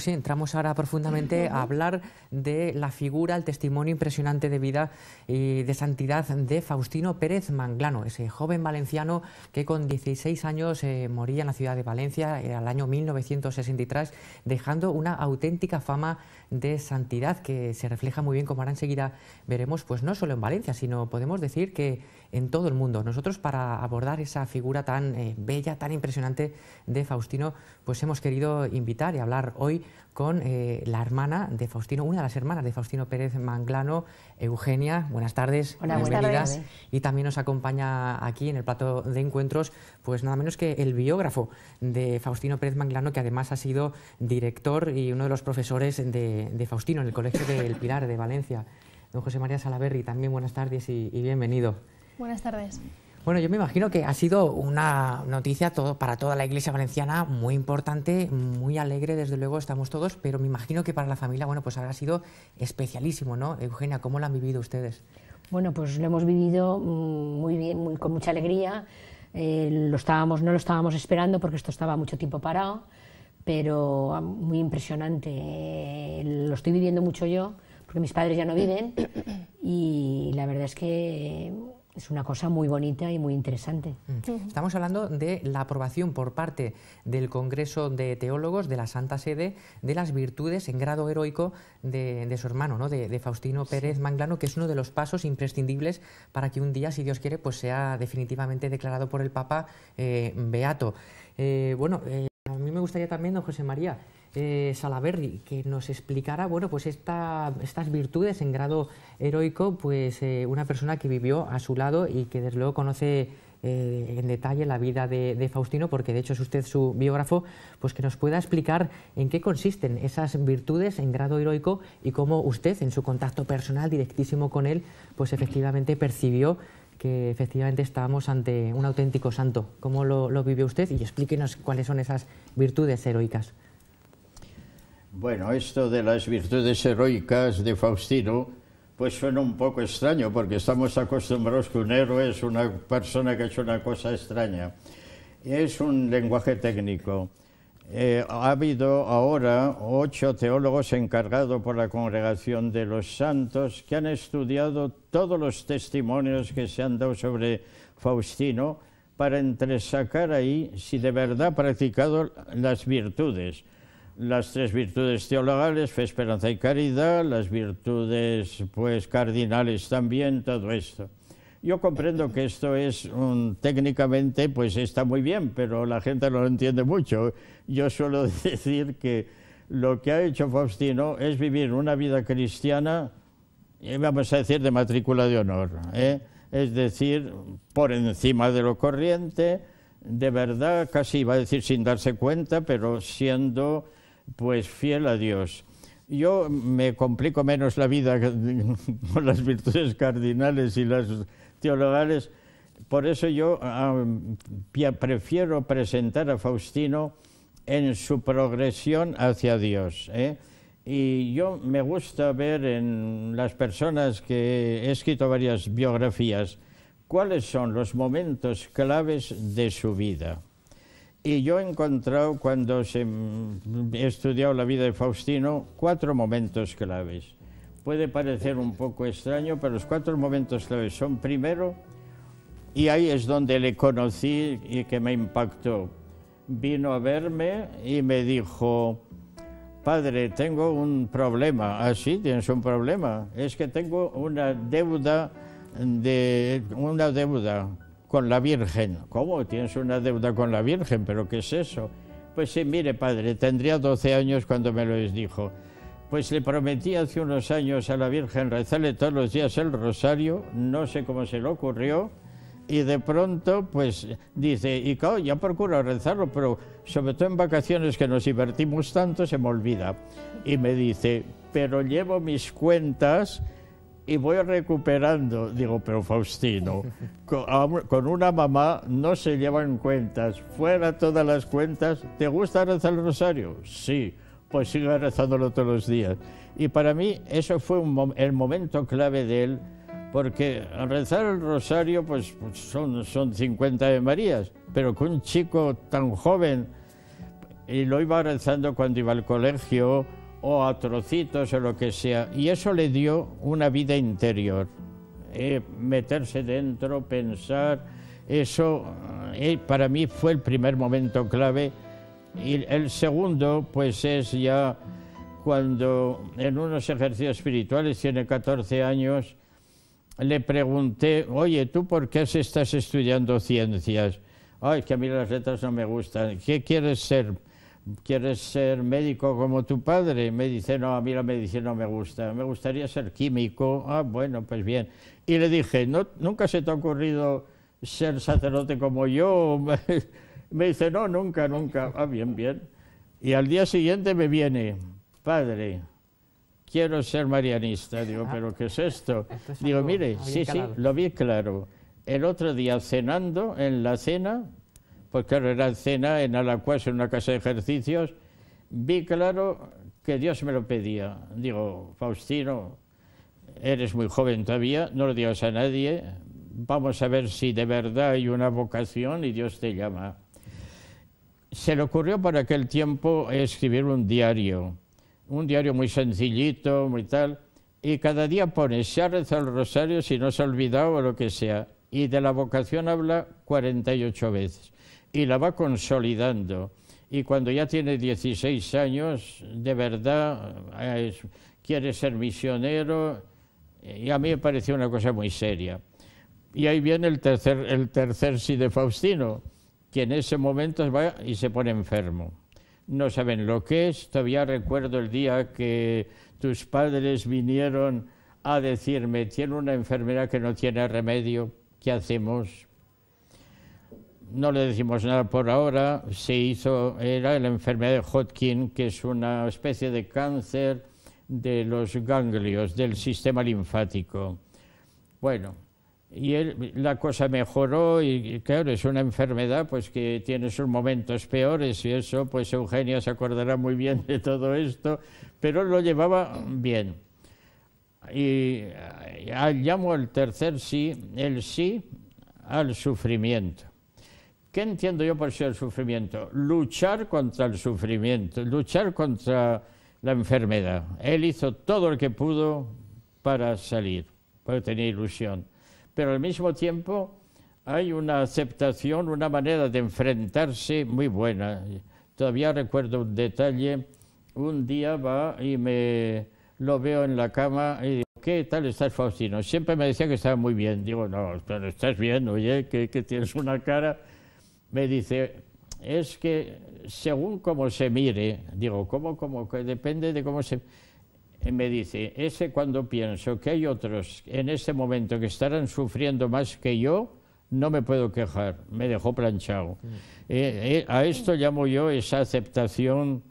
Sí, entramos ahora profundamente a hablar de la figura, el testimonio impresionante de vida y de santidad de Faustino Pérez Manglano, ese joven valenciano que con 16 años eh, moría en la ciudad de Valencia eh, al año 1963, dejando una auténtica fama de santidad que se refleja muy bien, como ahora enseguida veremos, pues no solo en Valencia, sino podemos decir que en todo el mundo. Nosotros para abordar esa figura tan eh, bella, tan impresionante de Faustino, pues hemos querido invitar y hablar hoy con eh, la hermana de Faustino, una de las hermanas de Faustino Pérez Manglano, Eugenia. Buenas tardes, Hola, Buenas Y también nos acompaña aquí en el plato de encuentros, pues nada menos que el biógrafo de Faustino Pérez Manglano, que además ha sido director y uno de los profesores de, Faustino en el Colegio del Pilar de Valencia. Don José María Salaverri, también buenas tardes y bienvenido. Buenas tardes. Bueno, yo me imagino que ha sido una noticia para toda la Iglesia Valenciana muy importante, muy alegre, desde luego estamos todos, pero me imagino que para la familia, bueno, pues habrá sido especialísimo, ¿no? Eugenia, ¿cómo lo han vivido ustedes? Bueno, pues lo hemos vivido mm, muy bien, con mucha alegría. Eh, lo estábamos, no lo estábamos esperando porque esto estaba mucho tiempo parado, pero ah, muy impresionante. Eh, lo estoy viviendo mucho yo, porque mis padres ya no viven, y la verdad es que es una cosa muy bonita y muy interesante. Mm. Estamos hablando de la aprobación por parte del Congreso de Teólogos de la Santa Sede de las virtudes en grado heroico de, su hermano, ¿no? de, Faustino Pérez Manglano, que es uno de los pasos imprescindibles para que un día, si Dios quiere, pues sea definitivamente declarado por el Papa eh, beato. Eh, bueno, eh, a mí me gustaría también, don José María, eh, que nos explicara bueno, pues estas virtudes en grado heroico, pues eh, una persona que vivió a su lado y que desde luego conoce eh, en detalle la vida de, Faustino, porque de hecho es usted su biógrafo, pues que nos pueda explicar en qué consisten esas virtudes en grado heroico y cómo usted, en su contacto personal directísimo con él, pues efectivamente percibió que efectivamente estábamos ante un auténtico santo. ¿Cómo lo vivió usted? Y explíquenos cuáles son esas virtudes heroicas. Bueno, esto de las virtudes heroicas de Faustino, pues suena un poco extraño, porque estamos acostumbrados que un héroe es una persona que ha hecho una cosa extraña. Es un lenguaje técnico. Eh, ha habido ahora ocho teólogos encargados por la Congregación de los Santos que han estudiado todos los testimonios que se han dado sobre Faustino para entresacar ahí si de verdad ha practicado las virtudes las tres virtudes teologales, fe, esperanza y caridad, las virtudes pues cardinales también, todo esto. Yo comprendo que esto es un, técnicamente pues está muy bien, pero la gente no lo entiende mucho. Yo suelo decir que lo que ha hecho Faustino es vivir una vida cristiana, eh, vamos a decir, de matrícula de honor, ¿eh? es decir, por encima de lo corriente, de verdad, casi iba a decir sin darse cuenta, pero siendo pues fiel a Dios. Yo me complico menos la vida con las virtudes cardinales y las teologales, por eso yo prefiero presentar a Faustino en su progresión hacia Dios. ¿eh? Y yo me gusta ver en las personas que he escrito varias biografías cuáles son los momentos claves de su vida. Y yo he encontrado, cuando se, he mm, estudiado la vida de Faustino, cuatro momentos claves. Puede parecer un poco extraño, pero los cuatro momentos claves son, primero, y ahí es donde le conocí y que me impactó. Vino a verme y me dijo, padre, tengo un problema. Ah, sí, tienes un problema. Es que tengo una deuda de una deuda con la Virgen. ¿Cómo? Tienes una deuda con la Virgen, pero ¿qué es eso? Pues sí, mire, padre, tendría 12 años cuando me lo dijo. Pues le prometí hace unos años a la Virgen rezarle todos los días el rosario, no sé cómo se le ocurrió, y de pronto, pues dice, y claro, ya procuro rezarlo, pero sobre todo en vacaciones que nos divertimos tanto, se me olvida. Y me dice, pero llevo mis cuentas y voy recuperando, digo, pero Faustino, con una mamá no se llevan cuentas, fuera todas las cuentas, ¿te gusta rezar el rosario? Sí, pues sigue rezándolo todos los días. Y para mí eso fue el momento clave de él, porque rezar el rosario pues, pues son, son 50 de Marías, pero con un chico tan joven y lo iba rezando cuando iba al colegio, o a trocitos o lo que sea. Y eso le dio una vida interior. Eh, meterse dentro, pensar, eso eh, para mí fue el primer momento clave. Y el segundo, pues es ya cuando en unos ejercicios espirituales, tiene 14 años, le pregunté, oye, ¿tú por qué estás estudiando ciencias? Ay, que a mí las letras no me gustan. ¿Qué quieres ser? ¿quieres ser médico como tu padre? me dice, no, a mí la medicina no me gusta, me gustaría ser químico. Ah, bueno, pues bien. Y le dije, ¿nunca se te ha ocurrido ser sacerdote como yo? me dice, no, nunca, nunca. Ah, bien, bien. Y al día siguiente me viene, padre, quiero ser marianista. Digo, ah. ¿pero qué es esto? Digo, mire, sí, sí, lo vi claro. El otro día cenando, en la cena, pues claro, era cena en Alacuas, en una casa de ejercicios, vi claro que Dios me lo pedía. Digo, Faustino, eres muy joven todavía, no lo digas a nadie, vamos a ver si de verdad hay una vocación y Dios te llama. Se le ocurrió para aquel tiempo escribir un diario, un diario muy sencillito, muy tal, y cada día pone, se ha rezado el rosario si no se ha olvidado o lo que sea, y de la vocación habla 48 veces y la va consolidando. Y cuando ya tiene 16 años, de verdad eh, quiere ser misionero y a mí me pareció una cosa muy seria. Y ahí viene el tercer, el tercer sí de Faustino, que en ese momento va y se pone enfermo. No saben lo que es, todavía recuerdo el día que tus padres vinieron a decirme, tiene una enfermedad que no tiene remedio, ¿qué hacemos? no le decimos nada por ahora, se hizo, era la enfermedad de Hodgkin, que es una especie de cáncer de los ganglios, del sistema linfático. Bueno, y la cosa mejoró y claro, es una enfermedad pues que tiene sus momentos peores y eso, pues Eugenia se acordará muy bien de todo esto, pero lo llevaba bien. Y llamo ah, el tercer sí, el sí al sufrimiento. ¿Qué entiendo yo por ser sufrimiento? Luchar contra el sufrimiento, luchar contra la enfermedad. Él hizo todo lo que pudo para salir, porque tenía ilusión. Pero al mismo tiempo hay una aceptación, una manera de enfrentarse muy buena. Todavía recuerdo un detalle. Un día va y me lo veo en la cama y digo, ¿qué tal estás, Faustino? Siempre me decía que estaba muy bien. Digo, no, pero estás bien, oye, que tienes una cara me dice, es que según cómo se mire, digo, ¿cómo, Que depende de cómo se... me dice, ese cuando pienso que hay otros en este momento que estarán sufriendo más que yo, no me puedo quejar, me dejó planchado. Mm. Eh, eh, a esto llamo yo esa aceptación